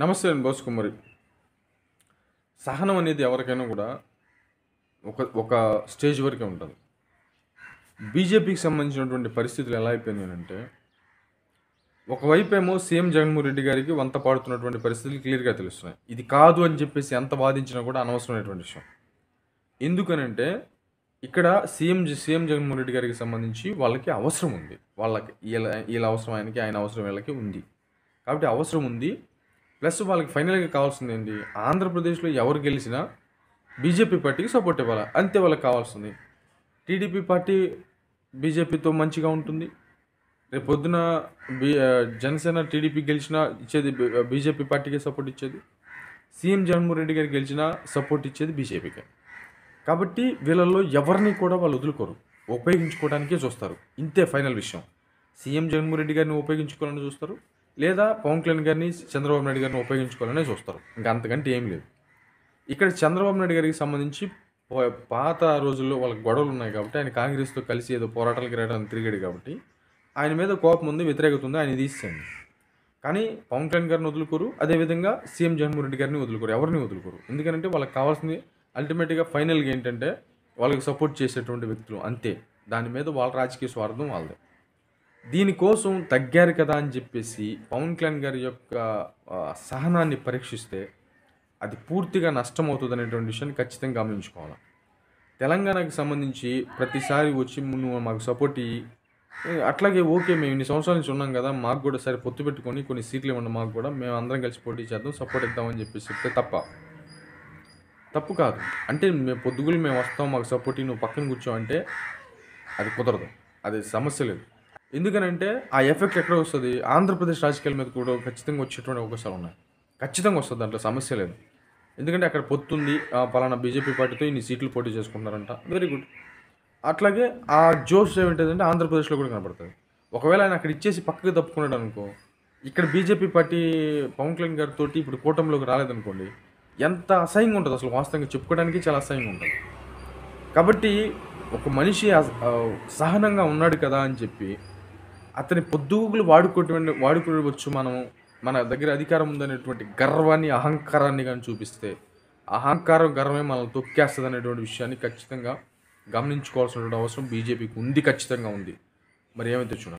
నమస్తే అండి బోస్ కుమారి సహనం అనేది ఎవరికైనా కూడా ఒక ఒక స్టేజ్ వరకే ఉంటుంది బీజేపీకి సంబంధించినటువంటి పరిస్థితులు ఎలా అయిపోయినాయంటే అంటే ఒకవైపు ఏమో సీఎం జగన్మోహన్ రెడ్డి గారికి వంత పాడుతున్నటువంటి పరిస్థితులు క్లియర్గా తెలుస్తున్నాయి ఇది కాదు అని చెప్పేసి ఎంత వాదించినా కూడా అనవసరమైనటువంటి విషయం ఎందుకనంటే ఇక్కడ సీఎం సీఎం జగన్మోహన్ రెడ్డి గారికి సంబంధించి వాళ్ళకి అవసరం ఉంది వాళ్ళకి వీళ్ళ వీళ్ళ అవసరం ఆయనకి ఆయన అవసరం వీళ్ళకి ఉంది కాబట్టి అవసరం ఉంది ప్లస్ వాళ్ళకి ఫైనల్గా కావాల్సింది ఏంటి ఆంధ్రప్రదేశ్లో ఎవరు గెలిచినా బీజేపీ పార్టీకి సపోర్ట్ ఇవ్వాలి అంతే వాళ్ళకి కావాల్సింది టీడీపీ పార్టీ బీజేపీతో మంచిగా ఉంటుంది రేపు పొద్దున బీ జనసేన టీడీపీ గెలిచినా ఇచ్చేది బీజేపీ పార్టీకే సపోర్ట్ ఇచ్చేది సీఎం జగన్మోహన్ రెడ్డి గారు గెలిచినా సపోర్ట్ ఇచ్చేది బీజేపీకే కాబట్టి వీళ్ళల్లో ఎవరిని కూడా వాళ్ళు వదులుకోరు ఉపయోగించుకోవడానికే చూస్తారు ఇంతే ఫైనల్ విషయం సీఎం జగన్మోహన్ రెడ్డి గారిని ఉపయోగించుకోవాలని చూస్తారు లేదా పవన్ కళ్యాణ్ గారిని చంద్రబాబు నాయుడు గారిని ఉపయోగించుకోవాలని చూస్తారు ఇంకా అంతకంటే ఏం లేదు ఇక్కడ చంద్రబాబు నాయుడు గారికి సంబంధించి పాత రోజుల్లో వాళ్ళకి గొడవలు ఉన్నాయి కాబట్టి ఆయన కాంగ్రెస్తో కలిసి ఏదో పోరాటాలకు రావడానికి తిరిగాడు కాబట్టి ఆయన మీద కోపం ఉంది వ్యతిరేకత ఉంది ఆయన తీసేయండి కానీ పవన్ కళ్యాణ్ గారిని వదులుకోరు అదేవిధంగా సీఎం జగన్మోహన్ రెడ్డి గారిని వదులుకోరు ఎవరిని వదులుకోరు ఎందుకంటే వాళ్ళకి కావాల్సింది అల్టిమేట్గా ఫైనల్గా ఏంటంటే వాళ్ళకి సపోర్ట్ చేసేటువంటి వ్యక్తులు అంతే దాని మీద వాళ్ళ రాజకీయ స్వార్థం వాళ్ళదే దీనికోసం తగ్గారు కదా అని చెప్పేసి పవన్ కళ్యాణ్ గారి యొక్క సహనాన్ని పరీక్షిస్తే అది పూర్తిగా నష్టం అవుతుంది అనేటువంటి విషయాన్ని ఖచ్చితంగా గమనించుకోవాలి తెలంగాణకు సంబంధించి ప్రతిసారి వచ్చి నువ్వు మాకు సపోర్ట్ ఇవి అట్లాగే ఓకే మేము ఇన్ని సంవత్సరాల నుంచి ఉన్నాం కదా మాకు కూడా సరే పొత్తు పెట్టుకొని కొన్ని సీట్లు ఇవ్వండి మాకు కూడా మేము అందరం కలిసి పోటీ చేద్దాం సపోర్ట్ ఇద్దామని చెప్పేసి చెప్తే తప్ప తప్పు కాదు అంటే మేము పొద్దుగులు మేము వస్తాం మాకు సపోర్ట్ నువ్వు పక్కన కూర్చోవంటే అది కుదరదు అది సమస్య లేదు ఎందుకనంటే ఆ ఎఫెక్ట్ ఎక్కడ వస్తుంది ఆంధ్రప్రదేశ్ రాజకీయాల మీద కూడా ఖచ్చితంగా వచ్చేటువంటి అవకాశాలు ఉన్నాయి ఖచ్చితంగా వస్తుంది దాంట్లో సమస్య లేదు ఎందుకంటే అక్కడ పొత్తుంది పలానా బీజేపీ పార్టీతో ఇన్ని సీట్లు పోటీ చేసుకున్నారంట వెరీ గుడ్ అట్లాగే ఆ జోష్ ఏమిటంటే ఆంధ్రప్రదేశ్లో కూడా కనబడుతుంది ఒకవేళ ఆయన అక్కడ ఇచ్చేసి పక్కకి తప్పుకున్నాడు అనుకో ఇక్కడ బీజేపీ పార్టీ పవన్ కళ్యాణ్ గారితో ఇప్పుడు కూటమిలోకి రాలేదనుకోండి ఎంత అసహ్యంగా ఉంటుంది అసలు వాస్తవంగా చెప్పుకోవడానికి చాలా అసహ్యంగా ఉంటుంది కాబట్టి ఒక మనిషి సహనంగా ఉన్నాడు కదా అని చెప్పి అతని పొద్దుగులు వాడుకోవటం వాడుకోవచ్చు మనము మన దగ్గర అధికారం ఉందనేటువంటి గర్వాన్ని అహంకారాన్ని కానీ చూపిస్తే అహంకారం గర్వమే మనల్ని తొక్కేస్తుంది అనేటువంటి విషయాన్ని ఖచ్చితంగా గమనించుకోవాల్సినటువంటి అవసరం బీజేపీకి ఉంది ఖచ్చితంగా ఉంది మరి ఏమైతే చూడాలి